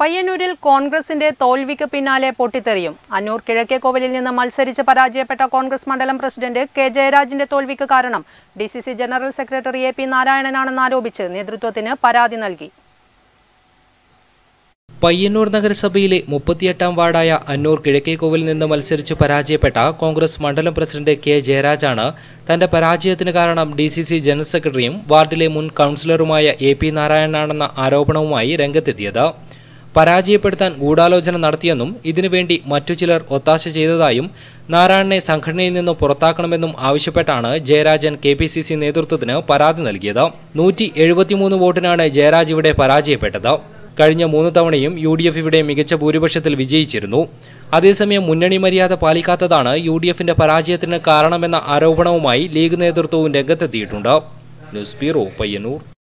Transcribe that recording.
പയ്യന്നൂരിൽ കോൺഗ്രസിന്റെ തോൽവിക്ക് പിന്നാലെ പൊട്ടിത്തെറിയും അന്നൂർ കിഴക്കേക്കോവിലിൽ നിന്ന് മത്സരിച്ച് പരാജയപ്പെട്ട കോൺഗ്രസ് മണ്ഡലം പ്രസിഡന്റ് കെ ജയരാജിന്റെ തോൽവിക്ക് കാരണം D C C general secretary A P നാരായണനാണെന്ന് ആരോപിച്ച് നേതൃത്വത്തിന് പരാതി നൽകി പയ്യന്നൂർ നഗരസഭയിലെ മുപ്പത്തിയെട്ടാം വാർഡായ അന്നൂർ കിഴക്കേക്കോവിൽ നിന്ന് മത്സരിച്ച് പരാജയപ്പെട്ട കോൺഗ്രസ് മണ്ഡലം പ്രസിഡന്റ് കെ ജയരാജാണ് തന്റെ പരാജയത്തിന് കാരണം ഡി സി സി ജനറൽ സെക്രട്ടറിയും വാർഡിലെ മുൻ കൗൺസിലറുമായ എ പി നാരായണനാണെന്ന ആരോപണവുമായി രംഗത്തെത്തിയത് പരാജയപ്പെടുത്താൻ ഗൂഢാലോചന നടത്തിയെന്നും ഇതിനുവേണ്ടി മറ്റു ചിലർ ഒത്താശ ചെയ്തതായും നാരായണനെ സംഘടനയിൽ നിന്ന് പുറത്താക്കണമെന്നും ആവശ്യപ്പെട്ടാണ് Jayarajan K P C C നേതൃത്വത്തിന് പരാതി നൽകിയത് നൂറ്റി എഴുപത്തിമൂന്ന് വോട്ടിനാണ് ജയരാജ് ഇവിടെ പരാജയപ്പെട്ടത് കഴിഞ്ഞ മൂന്ന് തവണയും യു ഡി എഫ് ഇവിടെ മികച്ച ഭൂരിപക്ഷത്തിൽ വിജയിച്ചിരുന്നു അതേസമയം മുന്നണി മര്യാദ പാലിക്കാത്തതാണ് യു ഡി എഫിന്റെ പരാജയത്തിന് കാരണമെന്ന ആരോപണവുമായി ലീഗ് നേതൃത്വവും രംഗത്തെത്തിയിട്ടുണ്ട് ന്യൂസ് ബ്യൂറോ പയ്യന്നൂർ